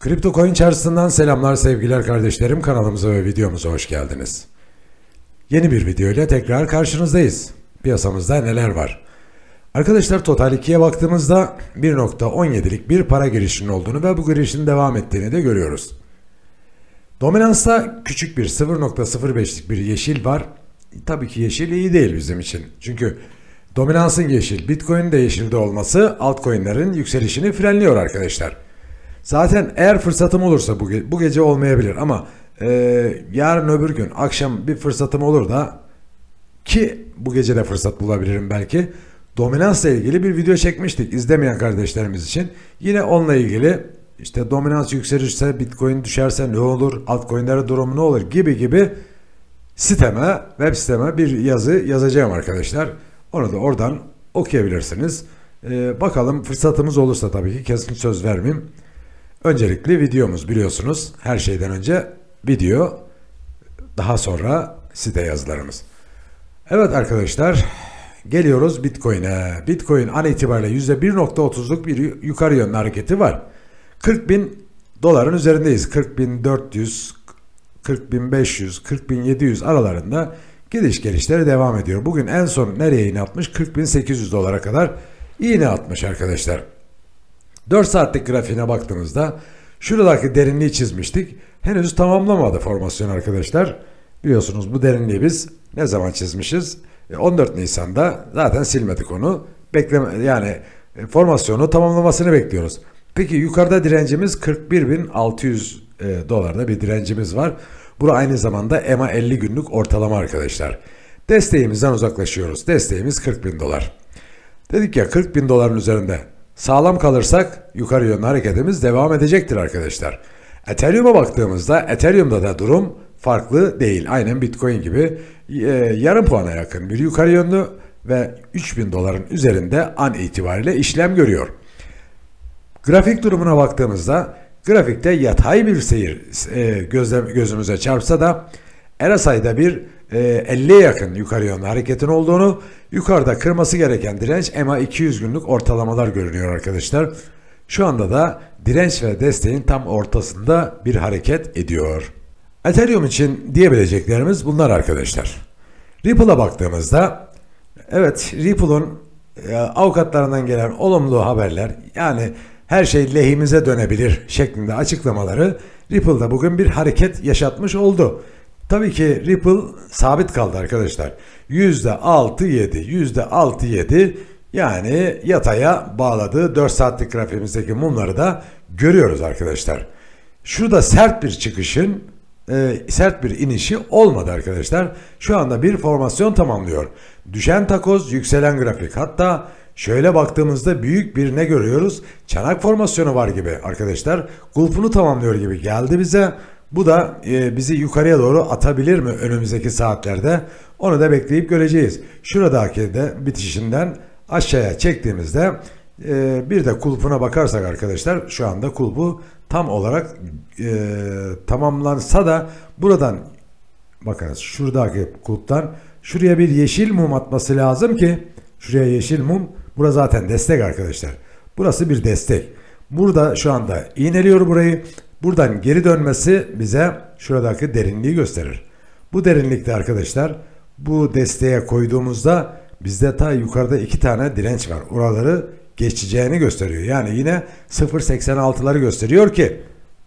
Kripto Coin çarşısından selamlar sevgiler kardeşlerim kanalımıza ve videomuza hoş geldiniz. Yeni bir video ile tekrar karşınızdayız. Piyasamızda neler var? Arkadaşlar total 2'ye baktığımızda 1.17'lik bir para girişinin olduğunu ve bu girişin devam ettiğini de görüyoruz. Dominansta küçük bir 0.05'lik bir yeşil var. E, tabii ki yeşil iyi değil bizim için. Çünkü Dominansın yeşil, Bitcoin'in de yeşilde olması altcoin'lerin yükselişini frenliyor arkadaşlar. Zaten eğer fırsatım olursa bu, ge bu gece olmayabilir ama e, yarın öbür gün akşam bir fırsatım olur da ki bu gece de fırsat bulabilirim belki. Dominansla ilgili bir video çekmiştik izlemeyen kardeşlerimiz için. Yine onunla ilgili işte dominans yükselirse, bitcoin düşerse ne olur, altcoin'lere durumu ne olur gibi gibi siteme, web siteme bir yazı yazacağım arkadaşlar. Onu da oradan okuyabilirsiniz. Ee, bakalım fırsatımız olursa tabii ki kesin söz vermeyeyim. Öncelikle videomuz biliyorsunuz. Her şeyden önce video, daha sonra site yazılarımız. Evet arkadaşlar, geliyoruz Bitcoin'e. Bitcoin an itibariyle %1.30'luk bir yukarı yönlü hareketi var. 40 bin doların üzerindeyiz. 40.400, 40.500, 40.700 aralarında Gidiş gelişlere devam ediyor. Bugün en son nereye iğne atmış? 40.800 dolara kadar iğne atmış arkadaşlar. 4 saatlik grafiğine baktığınızda şuradaki derinliği çizmiştik. Henüz tamamlamadı formasyon arkadaşlar. Biliyorsunuz bu derinliği biz ne zaman çizmişiz? 14 e, Nisan'da zaten silmedik onu. Bekleme, yani e, formasyonu tamamlamasını bekliyoruz. Peki yukarıda direncimiz 41.600 e, dolarda bir direncimiz var. Bura aynı zamanda EMA 50 günlük ortalama arkadaşlar. Desteğimizden uzaklaşıyoruz. Desteğimiz 40 bin dolar. Dedik ya 40 bin doların üzerinde sağlam kalırsak yukarı yönlü hareketimiz devam edecektir arkadaşlar. Ethereum'a baktığımızda Ethereum'da da durum farklı değil. Aynen Bitcoin gibi e, yarım puana yakın bir yukarı yönlü ve 3000 doların üzerinde an itibariyle işlem görüyor. Grafik durumuna baktığımızda Grafikte yatay bir seyir e, gözümüze çarpsa da RSI'da bir 50'ye e, yakın yukarı yönlü hareketin olduğunu, yukarıda kırması gereken direnç EMA 200 günlük ortalamalar görünüyor arkadaşlar. Şu anda da direnç ve desteğin tam ortasında bir hareket ediyor. Ethereum için diyebileceklerimiz bunlar arkadaşlar. Ripple'a baktığımızda evet Ripple'un e, avukatlarından gelen olumlu haberler yani her şey lehimize dönebilir şeklinde açıklamaları Ripple'da bugün bir hareket yaşatmış oldu. Tabii ki Ripple sabit kaldı arkadaşlar. %6-7, %6-7 yani yataya bağladığı 4 saatlik grafiğimizdeki mumları da görüyoruz arkadaşlar. Şurada sert bir çıkışın e, sert bir inişi olmadı arkadaşlar. Şu anda bir formasyon tamamlıyor. Düşen takoz, yükselen grafik hatta Şöyle baktığımızda büyük bir ne görüyoruz? Çanak formasyonu var gibi arkadaşlar. Kulpunu tamamlıyor gibi geldi bize. Bu da e, bizi yukarıya doğru atabilir mi önümüzdeki saatlerde? Onu da bekleyip göreceğiz. Şuradaki de bitişinden aşağıya çektiğimizde e, bir de kulpuna bakarsak arkadaşlar şu anda kulpu tam olarak e, tamamlansa da buradan bakınız şuradaki kulptan şuraya bir yeşil mum atması lazım ki şuraya yeşil mum Bura zaten destek arkadaşlar. Burası bir destek. Burada şu anda iğneliyor burayı. Buradan geri dönmesi bize şuradaki derinliği gösterir. Bu derinlikte arkadaşlar bu desteğe koyduğumuzda bizde ta yukarıda iki tane direnç var. Oraları geçeceğini gösteriyor. Yani yine 0.86'ları gösteriyor ki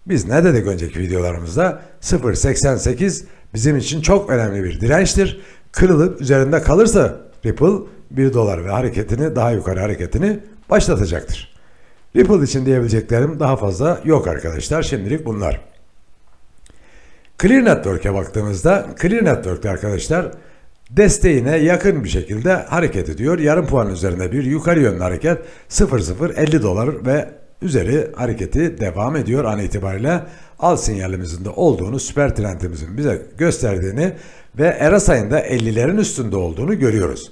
biz ne dedik önceki videolarımızda 0.88 bizim için çok önemli bir dirençtir. Kırılıp üzerinde kalırsa Ripple 1 dolar ve hareketini daha yukarı hareketini başlatacaktır. Ripple için diyebileceklerim daha fazla yok arkadaşlar. Şimdilik bunlar. Clear Network'e baktığımızda Clear Network'te arkadaşlar desteğine yakın bir şekilde hareket ediyor. Yarım puan üzerinde bir yukarı yönlü hareket 0.050 dolar ve üzeri hareketi devam ediyor an itibariyle. Al sinyalimizin de olduğunu süper trendimizin bize gösterdiğini ve Erasay'ın da 50'lerin üstünde olduğunu görüyoruz.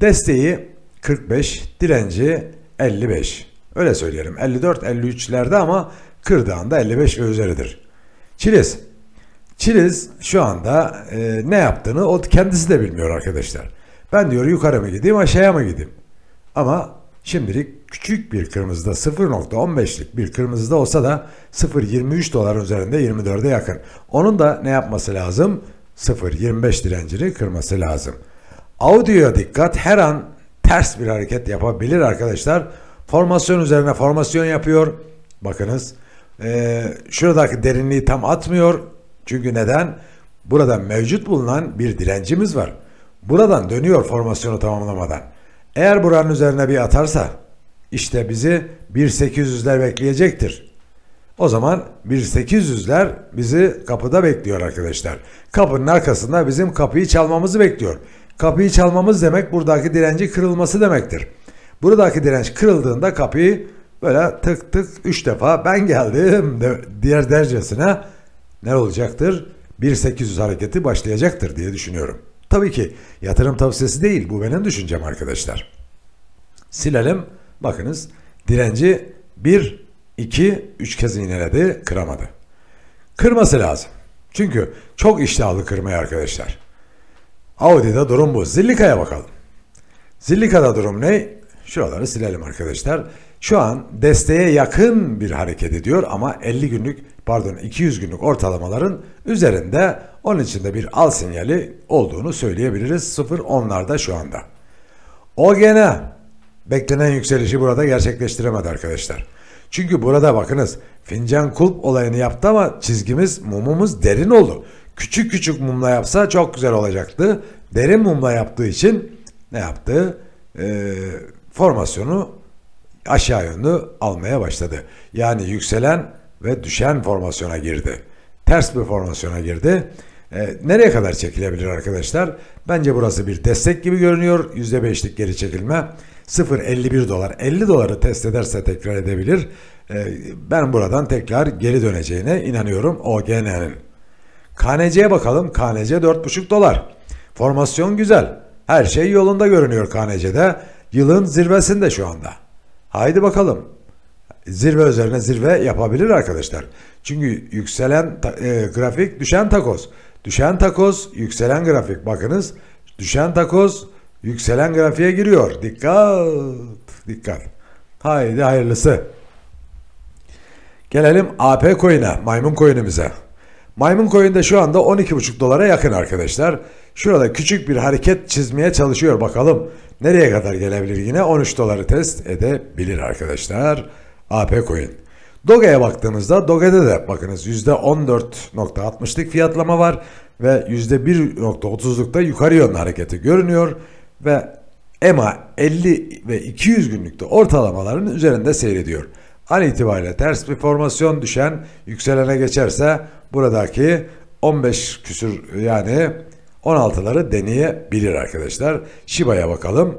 Desteği 45, direnci 55. Öyle söyleyelim 54-53'lerde ama kırdağında 55 ve üzeridir. Çiliz. Çiliz şu anda e, ne yaptığını o kendisi de bilmiyor arkadaşlar. Ben diyor yukarı mı gideyim aşağıya mı gideyim? Ama şimdilik küçük bir kırmızıda 0.15'lik bir kırmızıda olsa da 0.23 dolar üzerinde 24'e yakın. Onun da ne yapması lazım? 0.25 direncini kırması lazım. Audio'ya dikkat her an ters bir hareket yapabilir arkadaşlar. Formasyon üzerine formasyon yapıyor. Bakınız ee, şuradaki derinliği tam atmıyor. Çünkü neden? Burada mevcut bulunan bir direncimiz var. Buradan dönüyor formasyonu tamamlamadan. Eğer buranın üzerine bir atarsa işte bizi 1.800'ler bekleyecektir. O zaman 1800'ler bizi kapıda bekliyor arkadaşlar. Kapının arkasında bizim kapıyı çalmamızı bekliyor. Kapıyı çalmamız demek buradaki direnci kırılması demektir. Buradaki direnç kırıldığında kapıyı böyle tık tık 3 defa ben geldim diğer dercesine ne olacaktır? 1800 hareketi başlayacaktır diye düşünüyorum. Tabii ki yatırım tavsiyesi değil bu benim düşüncem arkadaşlar. Silelim bakınız direnci 1 2 3 kez iğneledi, kıramadı. Kırması lazım. Çünkü çok iştahlı kırmaya arkadaşlar. Audi'de durum bu. Zillika'ya bakalım. Zillika'da durum ne? Şuraları silelim arkadaşlar. Şu an desteğe yakın bir hareket ediyor ama 50 günlük pardon 200 günlük ortalamaların üzerinde onun içinde bir al sinyali olduğunu söyleyebiliriz. 0 onlarda şu anda. O gene beklenen yükselişi burada gerçekleştiremedi arkadaşlar. Çünkü burada bakınız fincan kulp olayını yaptı ama çizgimiz mumumuz derin oldu. Küçük küçük mumla yapsa çok güzel olacaktı. Derin mumla yaptığı için ne yaptı? Ee, formasyonu aşağı yönlü almaya başladı. Yani yükselen ve düşen formasyona girdi. Ters bir formasyona girdi. Ee, nereye kadar çekilebilir arkadaşlar? Bence burası bir destek gibi görünüyor. %5'lik geri çekilme. 0.51 dolar 50 doları test ederse tekrar edebilir. E, ben buradan tekrar geri döneceğine inanıyorum o genel KNC'ye bakalım. KNC 4.5 dolar. Formasyon güzel. Her şey yolunda görünüyor KNC'de. Yılın zirvesinde şu anda. Haydi bakalım. Zirve üzerine zirve yapabilir arkadaşlar. Çünkü yükselen e, grafik düşen takoz. Düşen takoz yükselen grafik. Bakınız düşen takoz yükselen grafiğe giriyor. Dikkat! Dikkat. Haydi hayırlısı. Gelelim AP coin'e, maymun coin'imize. Maymun coin'de şu anda 12,5 dolara yakın arkadaşlar. Şurada küçük bir hareket çizmeye çalışıyor bakalım. Nereye kadar gelebilir yine 13 doları test edebilir arkadaşlar. AP coin. Doge'ye baktığınızda Doge'de de bakınız %14.60'lık fiyatlama var ve %1.30'lukta yukarı yönlü hareketi görünüyor ve EMA 50 ve 200 günlükte ortalamaların üzerinde seyrediyor. An itibariyle ters bir formasyon düşen yükselene geçerse buradaki 15 küsür yani 16'ları deneyebilir arkadaşlar. Shiba'ya bakalım.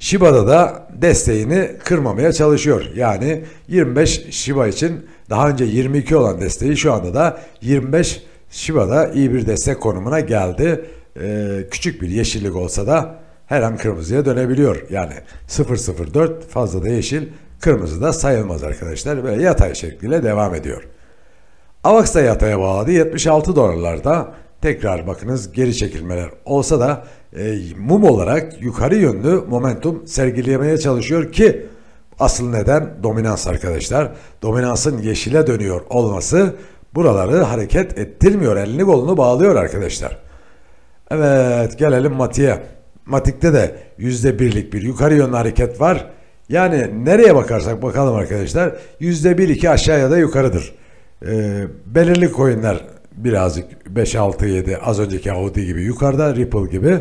Shiba'da da desteğini kırmamaya çalışıyor. Yani 25 Shiba için daha önce 22 olan desteği şu anda da 25 Shiba'da iyi bir destek konumuna geldi. Ee, küçük bir yeşillik olsa da her an kırmızıya dönebiliyor. Yani 004 fazla da yeşil kırmızı da sayılmaz arkadaşlar. Böyle yatay şekliyle devam ediyor. AVAX da yataya bağladı 76 dolarlarda tekrar bakınız geri çekilmeler olsa da e, mum olarak yukarı yönlü momentum sergilemeye çalışıyor ki asıl neden dominans arkadaşlar. Dominansın yeşile dönüyor olması buraları hareket ettirmiyor. Elini kolunu bağlıyor arkadaşlar. Evet gelelim Matik'e. Matik'te de yüzde birlik bir yukarı yönlü hareket var. Yani nereye bakarsak bakalım arkadaşlar yüzde bir iki aşağıya da yukarıdır. E, belirli coinler birazcık 5-6-7 az önceki Audi gibi yukarıda Ripple gibi.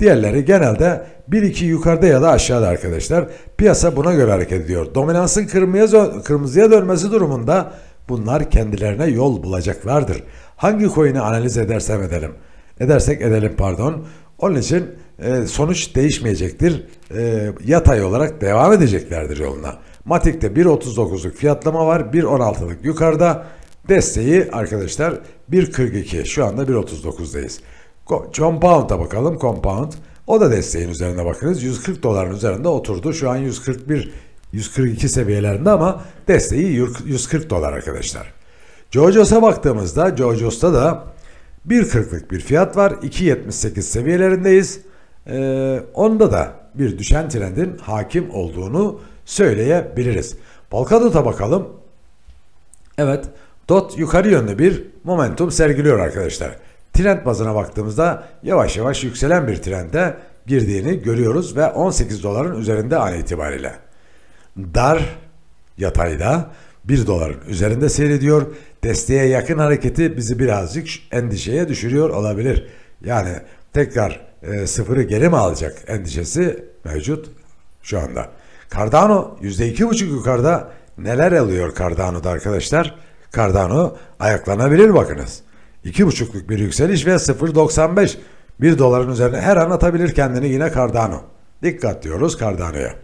Diğerleri genelde 1-2 yukarıda ya da aşağıda arkadaşlar. Piyasa buna göre hareket ediyor. Dominansın kırmızıya, kırmızıya dönmesi durumunda bunlar kendilerine yol bulacaklardır. Hangi coin'i analiz edersem edelim. Edersek edelim pardon. Onun için e, sonuç değişmeyecektir. E, yatay olarak devam edeceklerdir yoluna. Matik'te 1.39'luk fiyatlama var. 1.16'lık yukarıda. Desteği arkadaşlar 1.42 şu anda 1.39'dayız. Compound'a bakalım compound. O da desteğin üzerine bakınız. 140 doların üzerinde oturdu. Şu an 141 142 seviyelerinde ama desteği 140 dolar arkadaşlar. Jojos'a baktığımızda Jojos'ta da 1.40'lık bir fiyat var. 2.78 seviyelerindeyiz. Ee, onda da bir düşen trendin hakim olduğunu söyleyebiliriz. Polkadot'a bakalım. Evet DOT yukarı yönlü bir momentum sergiliyor arkadaşlar. Trend bazına baktığımızda yavaş yavaş yükselen bir trende girdiğini görüyoruz ve 18 doların üzerinde an itibariyle. Dar yatayda 1 doların üzerinde seyrediyor. Desteğe yakın hareketi bizi birazcık endişeye düşürüyor olabilir. Yani tekrar e, sıfırı geri mi alacak endişesi mevcut şu anda. Cardano %2,5 yukarıda neler alıyor Cardano'da arkadaşlar? Cardano ayaklanabilir bakınız. 2,5'luk bir yükseliş ve 0.95 1 doların üzerine her an atabilir kendini yine Cardano. Dikkat diyoruz Cardano'ya.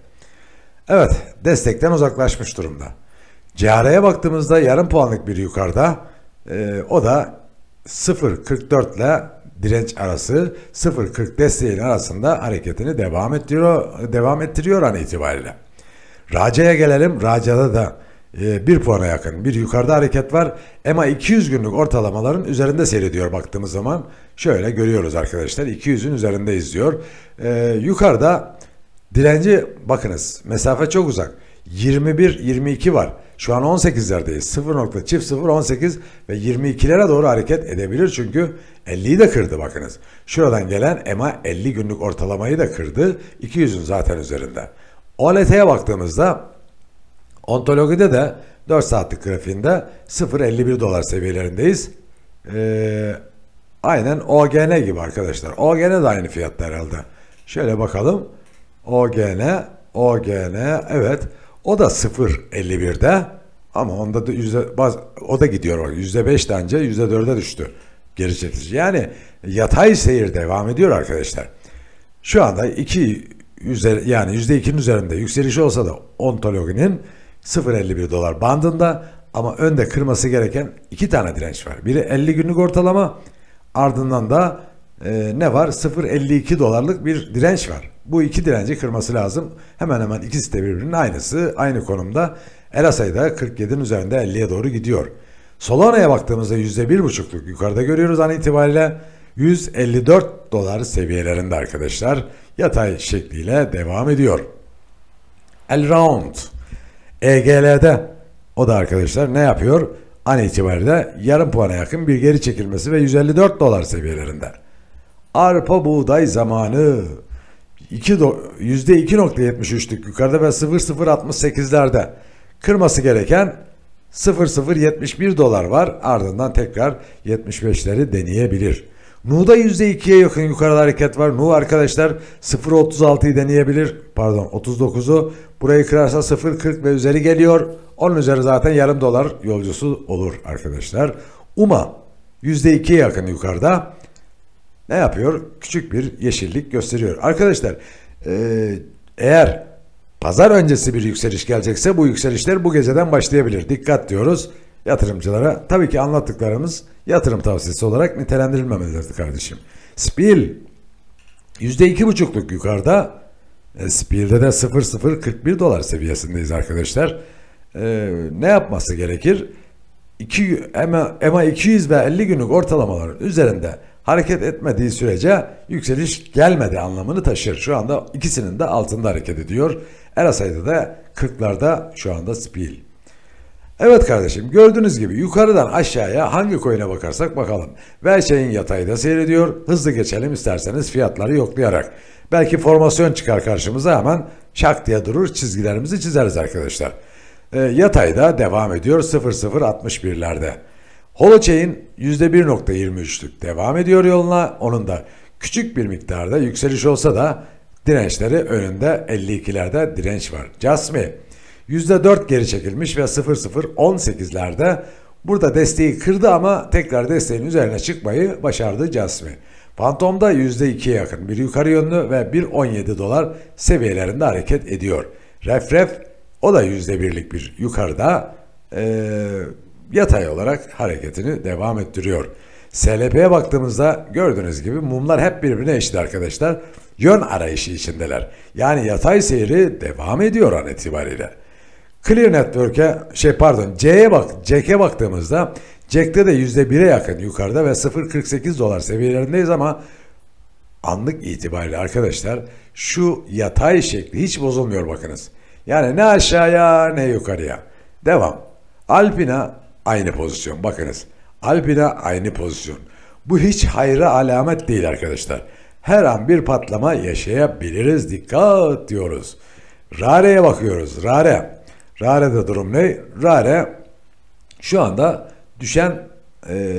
Evet destekten uzaklaşmış durumda. CR'ye baktığımızda yarım puanlık bir yukarıda e, o da 0.44 ile direnç arası 0.40 desteğin arasında hareketini devam ettiriyor devam ettiriyor an itibariyle. Raca'ya gelelim. Raca'da da e, bir puana yakın bir yukarıda hareket var. EMA 200 günlük ortalamaların üzerinde seyrediyor baktığımız zaman. Şöyle görüyoruz arkadaşlar 200'ün üzerinde izliyor. E, ee, yukarıda direnci bakınız mesafe çok uzak. 21-22 var. Şu an 18'lerdeyiz. 0. çift 0 18 ve 22'lere doğru hareket edebilir çünkü 50'yi de kırdı bakınız. Şuradan gelen EMA 50 günlük ortalamayı da kırdı. 200'ün zaten üzerinde. OLT'ye baktığımızda Ontologide de 4 saatlik grafiğinde 0.51 dolar seviyelerindeyiz. Ee, aynen OGN gibi arkadaşlar. OGN de aynı fiyatlar herhalde. Şöyle bakalım. OGN, OGN evet. O da 0.51'de ama onda da yüzde, baz, o da gidiyor o. yüzde beş dence, yüzde dörde düştü geri çekilici. Yani yatay seyir devam ediyor arkadaşlar. Şu anda iki üzeri, yani yüzde ikinin üzerinde yükselişi olsa da ontologinin 0.51 dolar bandında ama önde kırması gereken iki tane direnç var. Biri 50 günlük ortalama ardından da e, ne var? 0.52 dolarlık bir direnç var. Bu iki direnci kırması lazım. Hemen hemen ikisi de birbirinin aynısı. Aynı konumda Elasa'yı da 47'nin üzerinde 50'ye doğru gidiyor. Solana'ya baktığımızda %1.5'luk yukarıda görüyoruz an itibariyle. 154 dolar seviyelerinde arkadaşlar yatay şekliyle devam ediyor. El Round EGL'de o da arkadaşlar ne yapıyor? An itibariyle yarım puana yakın bir geri çekilmesi ve 154 dolar seviyelerinde. Arpa buğday zamanı %2.73'lük yukarıda ve 0.068'lerde. Kırması gereken 0.071 dolar var ardından tekrar 75'leri deneyebilir. Nu'da %2'ye yakın yukarıda hareket var. Nu arkadaşlar 0.36'yı deneyebilir. Pardon 39'u. Burayı kırarsa 0.40 ve üzeri geliyor. Onun üzeri zaten yarım dolar yolcusu olur arkadaşlar. UMA %2'ye yakın yukarıda. Ne yapıyor? Küçük bir yeşillik gösteriyor. Arkadaşlar e, eğer pazar öncesi bir yükseliş gelecekse bu yükselişler bu geceden başlayabilir. Dikkat diyoruz yatırımcılara. Tabii ki anlattıklarımız yatırım tavsiyesi olarak nitelendirilmemelidir kardeşim. Spil %2,5'luk yukarıda. E, Spil'de de 0.041 dolar seviyesindeyiz arkadaşlar. E, ne yapması gerekir? EMA, EMA 200 ve 50 günlük ortalamaların üzerinde hareket etmediği sürece yükseliş gelmedi anlamını taşır. Şu anda ikisinin de altında hareket ediyor. Erasay'da da 40'larda şu anda Spil. Evet kardeşim gördüğünüz gibi yukarıdan aşağıya hangi coin'e bakarsak bakalım. Velşeh'in yatayı da seyrediyor. Hızlı geçelim isterseniz fiyatları yoklayarak. Belki formasyon çıkar karşımıza hemen şak diye durur çizgilerimizi çizeriz arkadaşlar. E, yatay da devam ediyor 0061'lerde. Holochain %1.23'lük devam ediyor yoluna. Onun da küçük bir miktarda yükseliş olsa da dirençleri önünde 52'lerde direnç var. Jasmine %4 geri çekilmiş ve 0 0 burada desteği kırdı ama tekrar desteğin üzerine çıkmayı başardı Jasmine. Fantom'da %2'ye yakın bir yukarı yönlü ve 1.17 dolar seviyelerinde hareket ediyor. Refref ref, o da %1'lik bir yukarıda e, yatay olarak hareketini devam ettiriyor. SLP'ye baktığımızda gördüğünüz gibi mumlar hep birbirine eşit arkadaşlar. Yön arayışı içindeler. Yani yatay seyri devam ediyor an itibariyle. Clear Network'e şey pardon C'ye bak Jack'e baktığımızda Jack'te de %1'e yakın yukarıda ve 0.48 dolar seviyelerindeyiz ama anlık itibariyle arkadaşlar şu yatay şekli hiç bozulmuyor bakınız. Yani ne aşağıya ne yukarıya. Devam. Alpina aynı pozisyon bakınız. Alpina aynı pozisyon. Bu hiç hayra alamet değil arkadaşlar. Her an bir patlama yaşayabiliriz. Dikkat diyoruz. Rare'ye bakıyoruz. Rare Rare'de durum ne? Rare şu anda düşen e,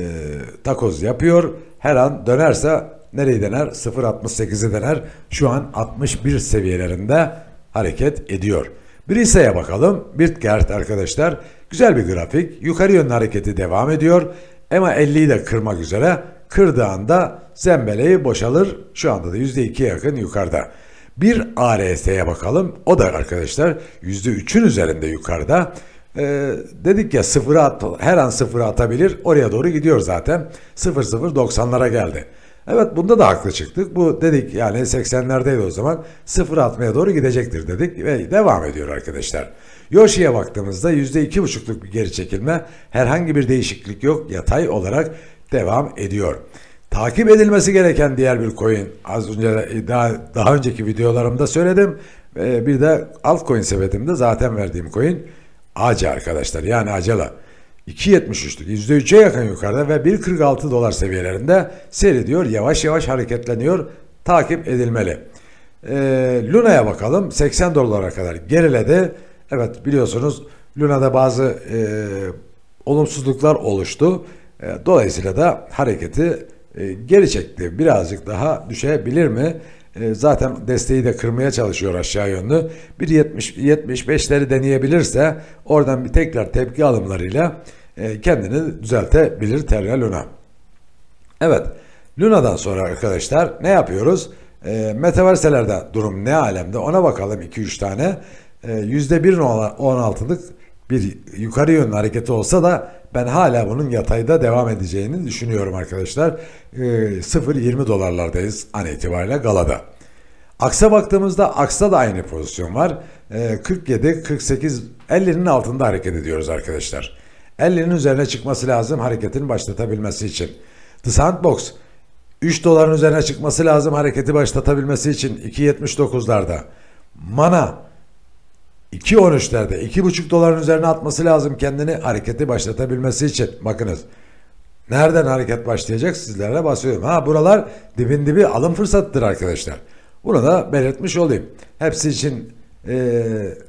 takoz yapıyor. Her an dönerse nereyi dener? 0.68'i dener. Şu an 61 seviyelerinde hareket ediyor. Bir Brise'ye bakalım. Bitgert arkadaşlar güzel bir grafik. Yukarı yönlü hareketi devam ediyor. Ema 50'yi de kırmak üzere. Kırdığı anda zembeleyi boşalır. Şu anda da %2'ye yakın yukarıda. Bir ARS'ye bakalım. O da arkadaşlar %3'ün üzerinde yukarıda. Ee, dedik ya sıfıra at, her an sıfıra atabilir. Oraya doğru gidiyor zaten. 0-0-90'lara geldi. Evet bunda da haklı çıktık. Bu dedik yani 80'lerdeydi o zaman. Sıfır atmaya doğru gidecektir dedik ve devam ediyor arkadaşlar. Yoshi'ye baktığımızda %2,5'luk bir geri çekilme herhangi bir değişiklik yok yatay olarak devam ediyor takip edilmesi gereken diğer bir coin. Az önce daha, daha önceki videolarımda söyledim. Ee, bir de altcoin sepetimde zaten verdiğim coin Aca arkadaşlar yani Acela. 2.73'lük %3'e yakın yukarıda ve 1.46 dolar seviyelerinde seyrediyor. Yavaş yavaş hareketleniyor. Takip edilmeli. Ee, Luna'ya bakalım. 80 dolara kadar geriledi. Evet biliyorsunuz Luna'da bazı e, olumsuzluklar oluştu. E, dolayısıyla da hareketi e, geri çekti. Birazcık daha düşebilir mi? E, zaten desteği de kırmaya çalışıyor aşağı yönlü. 1.75'leri deneyebilirse oradan bir tekrar tepki alımlarıyla e, kendini düzeltebilir Terra Luna. Evet Luna'dan sonra arkadaşlar ne yapıyoruz? E, Metaverselerde durum ne alemde ona bakalım 2-3 tane. E, %1.16'lık bir yukarı yönlü hareketi olsa da ben hala bunun yatayda devam edeceğini düşünüyorum arkadaşlar. E, ee, 0.20 dolarlardayız an itibariyle galada. Aksa baktığımızda aksa da aynı pozisyon var. E, 47, 48, 50'nin altında hareket ediyoruz arkadaşlar. 50'nin üzerine çıkması lazım hareketin başlatabilmesi için. The Sandbox 3 doların üzerine çıkması lazım hareketi başlatabilmesi için 2.79'larda. Mana İki iki buçuk doların üzerine atması lazım kendini hareketi başlatabilmesi için. Bakınız nereden hareket başlayacak sizlere basıyorum. Ha buralar dibin dibi alım fırsatıdır arkadaşlar. Bunu da belirtmiş olayım. Hepsi için e,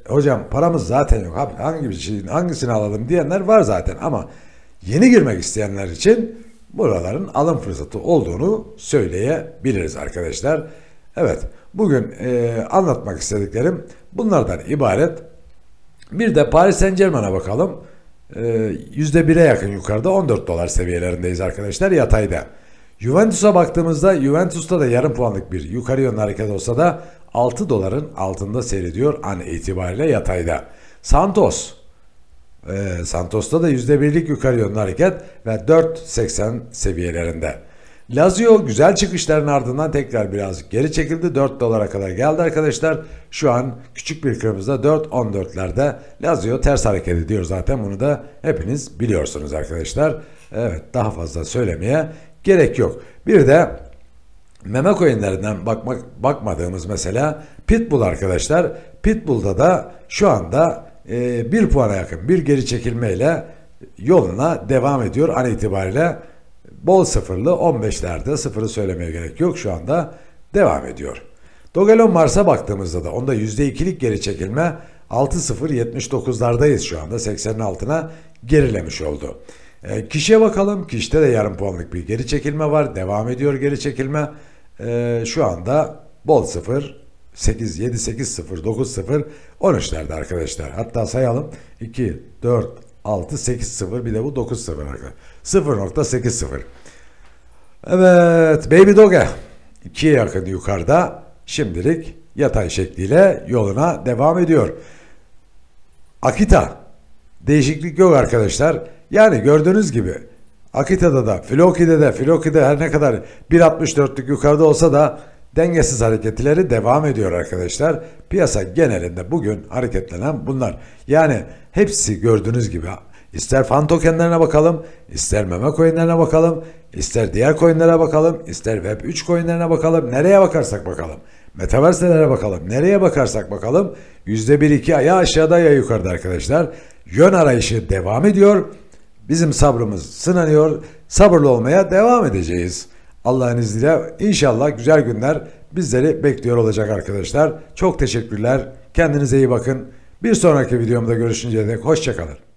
hocam paramız zaten yok abi hangi bir şeyin hangisini alalım diyenler var zaten ama yeni girmek isteyenler için buraların alım fırsatı olduğunu söyleyebiliriz arkadaşlar. Evet bugün e, anlatmak istediklerim bunlardan ibaret. Bir de Paris Saint Germain'a bakalım. E, ee, %1'e yakın yukarıda 14 dolar seviyelerindeyiz arkadaşlar yatayda. Juventus'a baktığımızda Juventus'ta da yarım puanlık bir yukarı yönlü hareket olsa da 6 doların altında seyrediyor an itibariyle yatayda. Santos e, Santos'ta da %1'lik yukarı yönlü hareket ve 4.80 seviyelerinde. Lazio güzel çıkışların ardından tekrar birazcık geri çekildi. 4 dolara kadar geldi arkadaşlar. Şu an küçük bir kırmızıda 4.14'lerde Lazio ters hareket ediyor zaten. Bunu da hepiniz biliyorsunuz arkadaşlar. Evet daha fazla söylemeye gerek yok. Bir de meme coinlerinden bakmak, bakmadığımız mesela Pitbull arkadaşlar. Pitbull'da da şu anda e, bir puana yakın bir geri çekilmeyle yoluna devam ediyor an itibariyle. Bol sıfırlı 15'lerde sıfırı söylemeye gerek yok şu anda devam ediyor. Dogelon Mars'a baktığımızda da onda %2'lik geri çekilme 6.079'lardayız şu anda 80'in altına gerilemiş oldu. E, kişiye bakalım. Kişide de yarım puanlık bir geri çekilme var. Devam ediyor geri çekilme. E, şu anda bol sıfır 8 7 8 0 9 0 13'lerde arkadaşlar. Hatta sayalım. 2 4 6, 8, 0 bir de bu 9, 0 0.80. Evet Baby Doge 2'ye yakın yukarıda şimdilik yatay şekliyle yoluna devam ediyor. Akita değişiklik yok arkadaşlar. Yani gördüğünüz gibi Akita'da da Floki'de de Floki'de her ne kadar 1.64'lük yukarıda olsa da Dengesiz hareketleri devam ediyor arkadaşlar. Piyasa genelinde bugün hareketlenen bunlar. Yani hepsi gördüğünüz gibi İster fan tokenlerine bakalım, ister meme coinlerine bakalım, ister diğer coinlere bakalım, ister web 3 coinlerine bakalım, nereye bakarsak bakalım. Metaverse'lere bakalım, nereye bakarsak bakalım. %1-2 ya aşağıda ya yukarıda arkadaşlar. Yön arayışı devam ediyor. Bizim sabrımız sınanıyor. Sabırlı olmaya devam edeceğiz. Allah'ın izniyle inşallah güzel günler bizleri bekliyor olacak arkadaşlar. Çok teşekkürler. Kendinize iyi bakın. Bir sonraki videomda görüşünceye dek hoşçakalın.